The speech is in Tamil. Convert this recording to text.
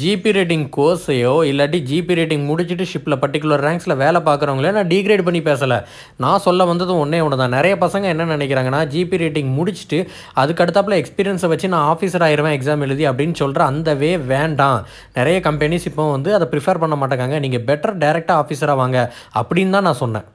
ஜிபி ரேட்டிங் கோர்ஸையோ இல்லாட்டி ஜிபி ரேட்டிங் முடிச்சுட்டு ஷிப்பில் பர்டிகுலர் ரேங்க்ஸில் வேலை பார்க்குறவங்களே நான் டிகிரேட் பண்ணி பேசலை நான் சொல்ல வந்தது ஒன்றே ஒன்று தான் நிறைய பசங்க என்ன நினைக்கிறாங்கன்னா ஜிபி ரேட்டிங் முடிச்சுட்டு அதுக்கடுத்தாப்பில் எக்ஸ்பீரியன்ஸை வச்சு நான் ஆஃபீஸர் ஆயிடுவேன் எக்ஸாம் எழுதி அப்படின்னு சொல்கிற அந்த வே வேண்டாம் நிறைய கம்பெனிஸ் இப்போ வந்து அதை ப்ரிஃபர் பண்ண மாட்டேங்காங்க நீங்கள் பெட்டர் டேரெக்டாக ஆஃபீஸராக வாங்க அப்படின்னு தான் நான் சொன்னேன்